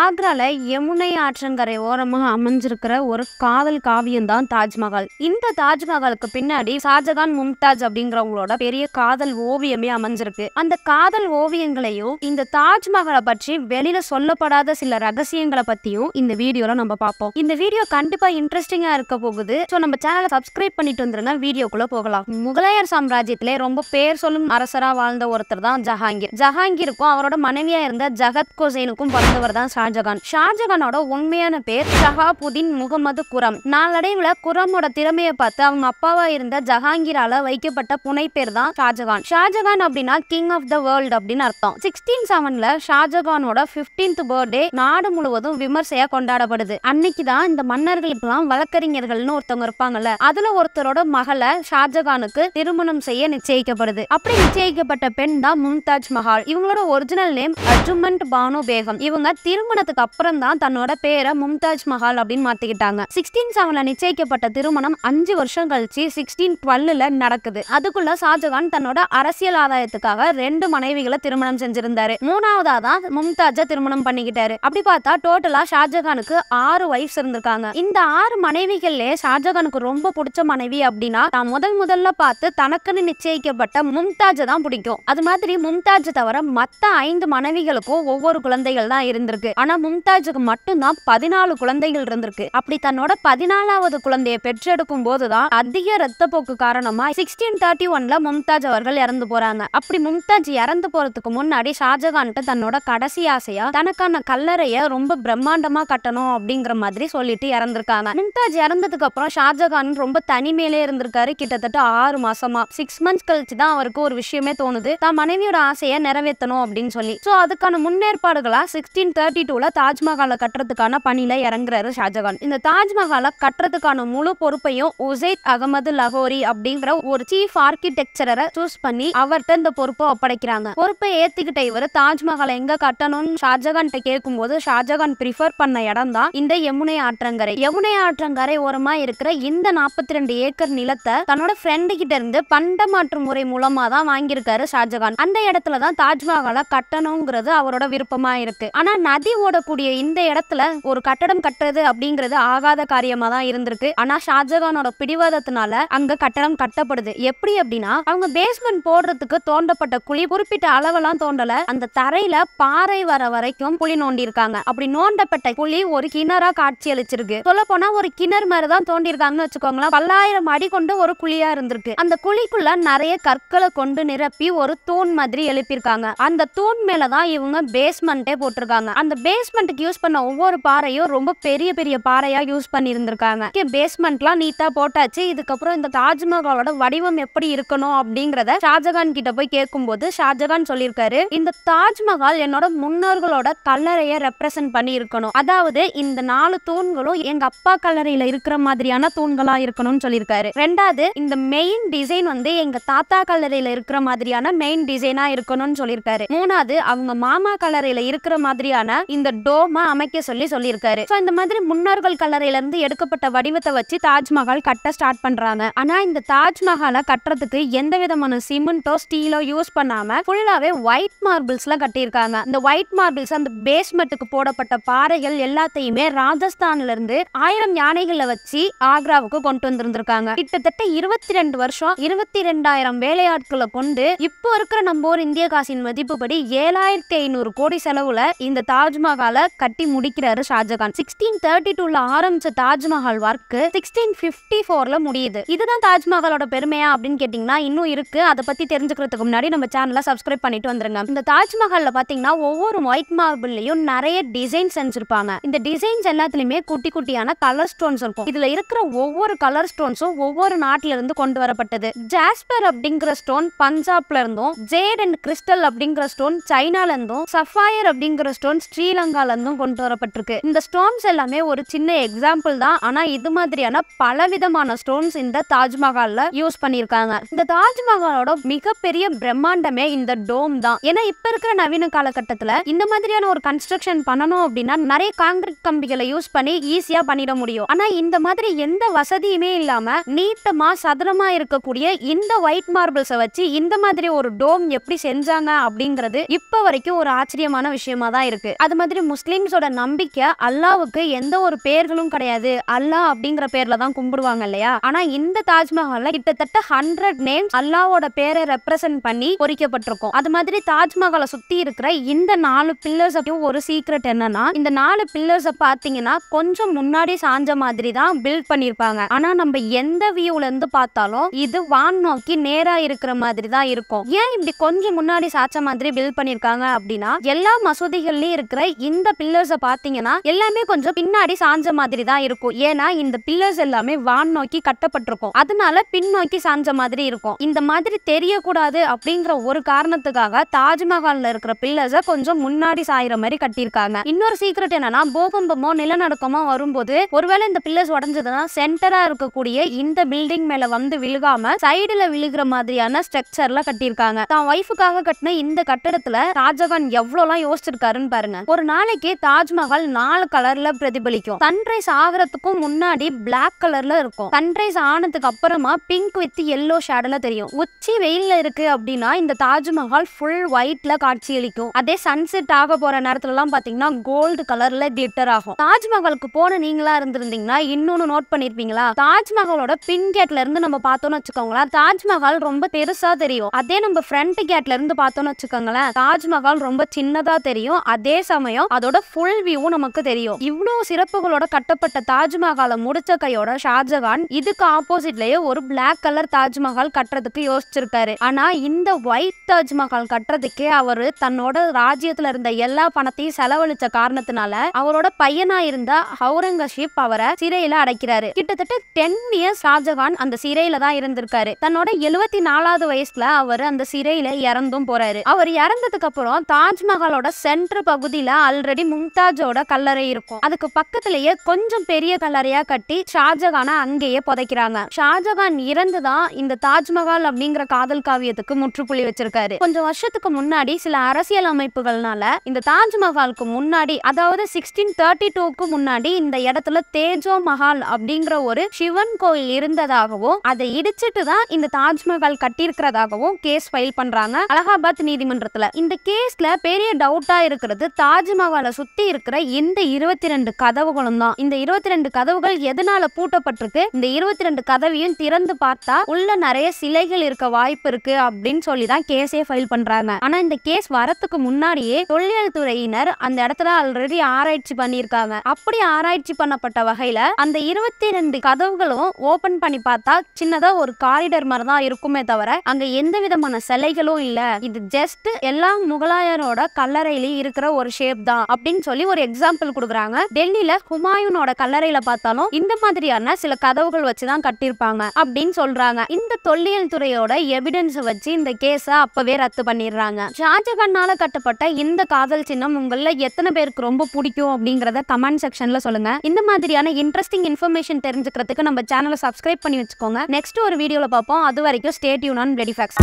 ஆக்ரால யமுனை ஆற்றங்கரை ஓரமாக அமைஞ்சிருக்கிற ஒரு காதல் காவியம் தான் தாஜ்மஹால் இந்த தாஜ்மஹாலுக்கு பின்னாடி ஷாஜகான் மும்தாஜ் அப்படிங்கிறவங்களோட பெரிய காதல் ஓவியமே அமைஞ்சிருக்கு அந்த காதல் ஓவியங்களையும் இந்த தாஜ்மஹாலை பற்றி வெளியில சொல்லப்படாத சில ரகசியங்களை பத்தியும் இந்த வீடியோல நம்ம பார்ப்போம் இந்த வீடியோ கண்டிப்பா இன்ட்ரெஸ்டிங்கா இருக்க போகுது ஸோ நம்ம சேனலை சப்ஸ்கிரைப் பண்ணிட்டு வந்துருங்க வீடியோக்குள்ள போகலாம் முகலாயர் சாம்ராஜ்யத்திலே ரொம்ப பேர் சொல்லும் அரசரா வாழ்ந்த ஒருத்தர் தான் ஜஹாங்கீர் ஜஹாங்கீருக்கும் அவரோட மனைவியா இருந்த ஜகத் கோசைனுக்கும் பிறந்தவர் தான் ஷாஜகான் ஷாஜகானோட உண்மையான பேர் ஷஹாபுதீன் முகமது குரம் நாளடைவுல குரமோட திறமையை பார்த்து அவங்க அப்பாவா இருந்த ஜஹாங்கிரால வைக்கப்பட்ட புனை பேர் தான் ஷாஜகான் ஷாஜகான் அப்படின்னா கிங் ஆஃப் த வேர்ல்டு அப்படின்னு அர்த்தம் சிக்ஸ்டீன் செவன்ல ஷாஜகானோட பிப்டீன்த் பர்த்டே நாடு முழுவதும் விமர்சையா கொண்டாடப்படுது அன்னைக்கு தான் இந்த மன்னர்களுக்கெல்லாம் வழக்கறிஞர்கள்னு ஒருத்தவங்க இருப்பாங்கல்ல அதுல ஒருத்தரோட மகளை ஷாஜகானுக்கு திருமணம் செய்ய நிச்சயிக்கப்படுது அப்படி நிச்சயிக்கப்பட்ட பெண் தான் மும்தாஜ் மஹால் இவங்களோட ஒரிஜினல் நேம் அஜுமண்ட் பானு பேகம் இவங்க திரு திருமணத்துக்கு அப்புறம் தான் தன்னோட பேரை மும்தாஜ் மஹால் அப்படின்னு மாத்திக்கிட்டாங்க சிக்ஸ்டீன் செவன்ல நிச்சயிக்கப்பட்ட திருமணம் அஞ்சு வருஷம் கழிச்சு சிக்ஸ்டீன் டுவெல்ல நடக்குது அதுக்குள்ள ஷாஜகான் தன்னோட அரசியல் ஆதாயத்துக்காக ரெண்டு மனைவிகளை திருமணம் செஞ்சிருந்தாரு மூணாவதா தான் மும்தாஜை திருமணம் பண்ணிக்கிட்டாரு அப்படி பார்த்தா டோட்டலா ஷாஜகானுக்கு ஆறு ஒய்ஃப்ஸ் இருந்திருக்காங்க இந்த ஆறு மனைவிகள்ல ஷாஜகானுக்கு ரொம்ப பிடிச்ச மனைவி அப்படின்னா தான் முதல் முதல்ல பார்த்து தனக்குன்னு நிச்சயிக்கப்பட்ட மும்தாஜை தான் பிடிக்கும் அது மாதிரி மும்தாஜை தவிர மற்ற ஐந்து மனைவிகளுக்கும் ஒவ்வொரு குழந்தைகள் தான் இருந்திருக்கு ஆனா மும்தாஜுக்கு மட்டும்தான் பதினாலு குழந்தைகள் இருந்திருக்கு அப்படி தன்னோட பதினாலாவது குழந்தைய பெற்றெடுக்கும் போதுதான் அதிக ரத்தப்போக்கு காரணமா சிக்ஸ்டீன் தேர்ட்டி ஒன்ல மும்தாஜ் அவர்கள் இறந்து போறாங்க அப்படி மும்தாஜ் இறந்து போறதுக்கு முன்னாடி ஷாஜகான் தன்னோட கடைசி ஆசையா தனக்கான கல்லறைய ரொம்ப பிரம்மாண்டமா கட்டணும் அப்படிங்கிற மாதிரி சொல்லிட்டு இறந்திருக்காங்க மும்தாஜ் இறந்ததுக்கு அப்புறம் ஷாஜகான் ரொம்ப தனிமையிலே இருந்திருக்காரு கிட்டத்தட்ட ஆறு மாசமா சிக்ஸ் மந்த்ஸ் கழிச்சு தான் அவருக்கு ஒரு விஷயமே தோணுது தான் மனைவியோட ஆசையை நிறைவேற்றணும் அப்படின்னு சொல்லி சோ அதுக்கான முன்னேற்பாடுகளா சிக்ஸ்டீன் தேர்ட்டி துருக்கி டூவில் தாஜ்மஹாலை கட்டுறதுக்கான பணியில இறங்குறாரு ஷாஜகான் இந்த தாஜ்மஹாலை கட்டுறதுக்கான முழு பொறுப்பையும் உசைத் அகமது லஹோரி அப்படிங்கிற ஒரு சீஃப் ஆர்கிடெக்சரரை சூஸ் பண்ணி அவர்கிட்ட இந்த பொறுப்பை ஒப்படைக்கிறாங்க பொறுப்பை ஏத்துக்கிட்ட இவர் தாஜ்மஹாலை எங்க கட்டணும்னு ஷாஜகான் கேட்கும் போது ஷாஜகான் ப்ரிஃபர் பண்ண இடம் தான் இந்த யமுனை ஆற்றங்கரை யமுனை ஆற்றங்கரை ஓரமா இருக்கிற இந்த நாற்பத்தி ரெண்டு ஏக்கர் நிலத்தை தன்னோட ஃப்ரெண்டு கிட்ட இருந்து பண்ட மாற்று முறை மூலமா தான் வாங்கியிருக்காரு ஷாஜகான் அந்த இடத்துல தான் தாஜ்மஹாலை கட்டணுங்கிறது அவரோட விருப்பமா இருக்கு ஆனா நதி ஓடக்கூடிய இந்த இடத்துல ஒரு கட்டடம் கட்டுறது அப்படிங்கறது ஆகாத காரியமா தான் இருந்திருக்கு ஆனா ஷாஜகானோட பிடிவாதத்தினால அங்க கட்டடம் கட்டப்படுது எப்படி அப்படின்னா அவங்க பேஸ்மெண்ட் போடுறதுக்கு தோண்டப்பட்ட குழி குறிப்பிட்ட அளவெல்லாம் தோண்டல அந்த தரையில பாறை வர வரைக்கும் குழி நோண்டி இருக்காங்க அப்படி நோண்டப்பட்ட குழி ஒரு கிணறா காட்சி அளிச்சிருக்கு சொல்ல போனா ஒரு கிணறு மாதிரிதான் தோண்டிருக்காங்கன்னு வச்சுக்கோங்களேன் பல்லாயிரம் அடி கொண்டு ஒரு குழியா இருந்திருக்கு அந்த குழிக்குள்ள நிறைய கற்களை கொண்டு நிரப்பி ஒரு தூண் மாதிரி எழுப்பியிருக்காங்க அந்த தூண் மேலதான் இவங்க பேஸ்மெண்டே போட்டிருக்காங்க அந்த அந்த பேஸ்மெண்ட்டுக்கு யூஸ் பண்ண ஒவ்வொரு பாறையும் ரொம்ப பெரிய பெரிய பாறையாக யூஸ் பண்ணியிருந்திருக்காங்க பேஸ்மெண்ட்லாம் நீட்டா போட்டாச்சு இதுக்கப்புறம் இந்த தாஜ்மஹாலோட வடிவம் எப்படி இருக்கணும் அப்படிங்கிறத ஷாஜகான் கிட்ட போய் கேட்கும்போது ஷாஜகான் சொல்லியிருக்காரு இந்த தாஜ்மஹால் என்னோட முன்னோர்களோட கல்லறையை ரெப்ரசென்ட் பண்ணி இருக்கணும் அதாவது இந்த நாலு தூண்களும் எங்க அப்பா கல்லறையில இருக்கிற மாதிரியான தூண்களா இருக்கணும்னு சொல்லியிருக்காரு ரெண்டாவது இந்த மெயின் டிசைன் வந்து எங்க தாத்தா கல்லறையில இருக்கிற மாதிரியான மெயின் டிசைனா இருக்கணும்னு சொல்லியிருக்காரு மூணாவது அவங்க மாமா கல்லறையில இருக்கிற மாதிரியான இந்த டோமா அமைக்க சொல்லி சொல்லியிருக்காரு ஸோ இந்த மாதிரி முன்னோர்கள் கல்லறையில இருந்து எடுக்கப்பட்ட வடிவத்தை வச்சு தாஜ்மஹால் கட்ட ஸ்டார்ட் பண்றாங்க ஆனா இந்த தாஜ்மஹாலை கட்டுறதுக்கு எந்த விதமான சிமெண்டோ ஸ்டீலோ யூஸ் பண்ணாம ஃபுல்லாவே ஒயிட் மார்பிள்ஸ்ல கட்டியிருக்காங்க இந்த ஒயிட் மார்பிள்ஸ் அந்த பேஸ்மெண்ட்டுக்கு போடப்பட்ட பாறைகள் எல்லாத்தையுமே ராஜஸ்தான்ல இருந்து ஆயிரம் யானைகளை வச்சு ஆக்ராவுக்கு கொண்டு வந்திருந்திருக்காங்க கிட்டத்தட்ட இருபத்தி ரெண்டு வருஷம் இருபத்தி ரெண்டாயிரம் வேலையாட்களை கொண்டு இப்போ இருக்கிற நம்ம ஊர் இந்திய காசின் மதிப்புப்படி ஏழாயிரத்தி ஐநூறு கோடி செலவுல இந்த தாஜ் தாஜ்மஹாலை கட்டி முடிக்கிறாரு ஷாஜகான் சிக்ஸ்டீன் தேர்ட்டி டூல ஆரம்பிச்ச தாஜ்மஹால் ஒர்க் சிக்ஸ்டீன் பிப்டி ஃபோர்ல முடியுது இதுதான் தாஜ்மஹாலோட பெருமையா அப்படின்னு கேட்டீங்கன்னா இன்னும் இருக்கு அதை பத்தி தெரிஞ்சுக்கிறதுக்கு முன்னாடி நம்ம சேனலை சப்ஸ்கிரைப் பண்ணிட்டு வந்துருங்க இந்த தாஜ்மஹால்ல பாத்தீங்கன்னா ஒவ்வொரு ஒயிட் மார்பிள்லயும் நிறைய டிசைன் செஞ்சிருப்பாங்க இந்த டிசைன்ஸ் எல்லாத்துலயுமே குட்டி குட்டியான கலர் ஸ்டோன்ஸ் இருக்கும் இதுல இருக்கிற ஒவ்வொரு கலர் ஸ்டோன்ஸும் ஒவ்வொரு நாட்டில இருந்து கொண்டு வரப்பட்டது ஜாஸ்பர் அப்படிங்கிற ஸ்டோன் பஞ்சாப்ல இருந்தும் ஜேட் அண்ட் கிறிஸ்டல் அப்படிங்கிற ஸ்டோன் சைனால இருந்தும் சஃபாயர் அப்படிங்கிற ஸ்டோன் ஸ்ரீலங்காலேருந்தும் கொண்டு வரப்பட்டிருக்கு இந்த ஸ்டோன்ஸ் எல்லாமே ஒரு சின்ன எக்ஸாம்பிள் தான் ஆனால் இது மாதிரியான பல விதமான ஸ்டோன்ஸ் இந்த தாஜ்மஹாலில் யூஸ் பண்ணியிருக்காங்க இந்த தாஜ்மஹாலோட மிகப்பெரிய பிரம்மாண்டமே இந்த டோம் தான் ஏன்னா இப்போ இருக்கிற நவீன காலகட்டத்தில் இந்த மாதிரியான ஒரு கன்ஸ்ட்ரக்ஷன் பண்ணணும் அப்படின்னா நிறைய காங்கிரீட் கம்பிகளை யூஸ் பண்ணி ஈஸியாக பண்ணிட முடியும் ஆனால் இந்த மாதிரி எந்த வசதியுமே இல்லாமல் நீட்டமாக சதுரமாக இருக்கக்கூடிய இந்த ஒயிட் மார்பிள்ஸை வச்சு இந்த மாதிரி ஒரு டோம் எப்படி செஞ்சாங்க அப்படிங்கிறது இப்போ வரைக்கும் ஒரு ஆச்சரியமான விஷயமா தான் இருக்கு அது அது மாதிரி முஸ்லீம்ஸோட நம்பிக்கை அல்லாவுக்கு எந்த ஒரு பேர்களும் கிடையாது அல்லாஹ் அப்படிங்கிற பேர்ல தான் கும்பிடுவாங்க இல்லையா ஆனா இந்த தாஜ்மஹால்ல கிட்டத்தட்ட ஹண்ட்ரட் நேம் அல்லாவோட பேரை ரெப்ரசென்ட் பண்ணி பொறிக்கப்பட்டிருக்கும் அது மாதிரி தாஜ்மஹாலை சுத்தி இருக்கிற இந்த நாலு பில்லர்ஸ் ஒரு சீக்ரெட் என்னன்னா இந்த நாலு பில்லர்ஸ் பாத்தீங்கன்னா கொஞ்சம் முன்னாடி சாஞ்ச மாதிரி தான் பில்ட் பண்ணிருப்பாங்க ஆனா நம்ம எந்த வியூல இருந்து பார்த்தாலும் இது வான் நோக்கி நேரா இருக்கிற மாதிரி தான் இருக்கும் ஏன் இப்படி கொஞ்சம் முன்னாடி சாச்ச மாதிரி பில்ட் பண்ணிருக்காங்க அப்படின்னா எல்லா மசூதிகள்லயும் இருக்கிற இந்த பில்லர்ஸை பார்த்தீங்கன்னா எல்லாமே கொஞ்சம் பின்னாடி சாஞ்ச மாதிரி தான் இருக்கும் ஏன்னா இந்த பில்லர்ஸ் எல்லாமே வான் நோக்கி கட்டப்பட்டிருக்கும் அதனால பின்னோக்கி சாஞ்ச மாதிரி இருக்கும் இந்த மாதிரி தெரியக்கூடாது அப்படிங்கிற ஒரு காரணத்துக்காக தாஜ்மஹால்ல இருக்கிற பில்லர்ஸை கொஞ்சம் முன்னாடி சாயிற மாதிரி கட்டியிருக்காங்க இன்னொரு சீக்ரெட் என்னன்னா பூகம்பமோ நிலநடுக்கமோ வரும்போது ஒருவேளை இந்த பில்லர்ஸ் உடஞ்சதுன்னா சென்டரா இருக்கக்கூடிய இந்த பில்டிங் மேல வந்து விழுகாம சைடுல விழுகிற மாதிரியான ஸ்ட்ரக்சர்ல கட்டியிருக்காங்க தான் ஒய்ஃபுக்காக கட்டின இந்த கட்டடத்துல ராஜகான் எவ்வளவு எல்லாம் யோசிச்சிருக்காருன்னு பாருங்க ஒரு நாளைக்கு தாஜ்மஹால் நாலு கலர்ல பிரதிபலிக்கும் சன்ரைஸ் ஆகிறதுக்கும் முன்னாடி பிளாக் கலர்ல இருக்கும் சன்ரைஸ் ஆனதுக்கு அப்புறமா பிங்க் வித் எல்லோ ஷேடல தெரியும் உச்சி வெயில்ல இருக்கு அப்படின்னா இந்த தாஜ்மஹால் ஃபுல் ஒயிட்ல காட்சியளிக்கும் அதே சன்செட் ஆக போற நேரத்துல எல்லாம் பாத்தீங்கன்னா கோல்டு கலர்ல கிளிட்டர் ஆகும் தாஜ்மஹாலுக்கு போன நீங்களா இருந்திருந்தீங்கன்னா இன்னொன்னு நோட் பண்ணிருப்பீங்களா தாஜ்மஹாலோட பின் கேட்ல இருந்து நம்ம பார்த்தோம்னு வச்சுக்கோங்களேன் தாஜ்மஹால் ரொம்ப பெருசா தெரியும் அதே நம்ம ஃப்ரண்ட் கேட்ல இருந்து பார்த்தோம்னு வச்சுக்கோங்களேன் தாஜ்மஹால் ரொம்ப சின்னதா தெரியும் அதே சமயம் சமயம் அதோட ஃபுல் வியூவும் நமக்கு தெரியும் இவ்வளவு சிறப்புகளோட கட்டப்பட்ட தாஜ்மஹாலை முடிச்ச கையோட ஷாஜகான் இதுக்கு ஆப்போசிட்லயே ஒரு பிளாக் கலர் தாஜ்மஹால் கட்டுறதுக்கு யோசிச்சிருக்காரு ஆனா இந்த ஒயிட் தாஜ்மஹால் கட்டுறதுக்கே அவரு தன்னோட ராஜ்யத்துல இருந்த எல்லா பணத்தையும் செலவழிச்ச காரணத்தினால அவரோட பையனா இருந்த ஹவுரங்கஷீப் அவரை சிறையில அடைக்கிறாரு கிட்டத்தட்ட டென் இயர்ஸ் ஷாஜகான் அந்த சிறையில தான் இருந்திருக்காரு தன்னோட எழுவத்தி நாலாவது வயசுல அவர் அந்த சிறையில இறந்தும் போறாரு அவர் இறந்ததுக்கு அப்புறம் தாஜ்மஹாலோட சென்டர் பகுதி கீழ ஆல்ரெடி மும்தாஜோட கல்லறை இருக்கும் அதுக்கு பக்கத்திலேயே கொஞ்சம் பெரிய கல்லறையா கட்டி ஷாஜகான அங்கேயே புதைக்கிறாங்க ஷாஜகான் இறந்துதான் இந்த தாஜ்மஹால் அப்படிங்கிற காதல் காவியத்துக்கு முற்றுப்புள்ளி வச்சிருக்காரு கொஞ்சம் வருஷத்துக்கு முன்னாடி சில அரசியல் அமைப்புகள்னால இந்த தாஜ்மஹாலுக்கு முன்னாடி அதாவது சிக்ஸ்டீன் தேர்ட்டி டூக்கு முன்னாடி இந்த இடத்துல தேஜோ மஹால் அப்படிங்கிற ஒரு சிவன் கோயில் இருந்ததாகவும் அதை இடிச்சிட்டு தான் இந்த தாஜ்மஹால் கட்டியிருக்கிறதாகவும் கேஸ் ஃபைல் பண்றாங்க அலகாபாத் நீதிமன்றத்துல இந்த கேஸ்ல பெரிய டவுட்டா இருக்கிறது தாஜ் தாஜ்மஹாலை சுற்றி இருக்கிற இந்த இருபத்தி ரெண்டு கதவுகளும் தான் இந்த இருபத்தி ரெண்டு கதவுகள் எதனால பூட்டப்பட்டிருக்கு இந்த இருபத்தி ரெண்டு கதவையும் திறந்து பார்த்தா உள்ள நிறைய சிலைகள் இருக்க வாய்ப்பு இருக்கு அப்படின்னு சொல்லி தான் கேஸே ஃபைல் பண்றாங்க ஆனா இந்த கேஸ் வரத்துக்கு முன்னாடியே தொல்லியல் துறையினர் அந்த இடத்துல ஆல்ரெடி ஆராய்ச்சி பண்ணியிருக்காங்க அப்படி ஆராய்ச்சி பண்ணப்பட்ட வகையில அந்த இருபத்தி ரெண்டு கதவுகளும் ஓபன் பண்ணி பார்த்தா சின்னதா ஒரு காரிடர் மாதிரி தான் இருக்குமே தவிர அங்க எந்த விதமான சிலைகளும் இல்ல இது ஜஸ்ட் எல்லா முகலாயரோட கல்லறையிலயும் இருக்கிற ஒரு ஷேப் தான் அப்படின்னு சொல்லி ஒரு எக்ஸாம்பிள் கொடுக்குறாங்க டெல்லியில ஹுமாயூனோட கல்லறையில பார்த்தாலும் இந்த மாதிரியான சில கதவுகள் வச்சுதான் கட்டியிருப்பாங்க அப்படின்னு சொல்றாங்க இந்த தொல்லியல் துறையோட எவிடன்ஸ் வச்சு இந்த கேஸ அப்பவே ரத்து பண்ணிடுறாங்க ஷாஜகானால கட்டப்பட்ட இந்த காதல் சின்னம் உங்கள எத்தனை பேருக்கு ரொம்ப பிடிக்கும் அப்படிங்கறத கமெண்ட் செக்ஷன்ல சொல்லுங்க இந்த மாதிரியான இன்ட்ரெஸ்டிங் இன்ஃபர்மேஷன் தெரிஞ்சுக்கிறதுக்கு நம்ம சேனலை சப்ஸ்கிரைப் பண்ணி வச்சுக்கோங்க நெக்ஸ்ட் ஒரு வீடியோல பார்ப்போம் அது வரைக்கும் ஸ்டேட் யூனான் பிளடி ஃபேக்ஸ்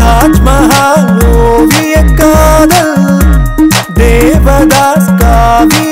देवदास का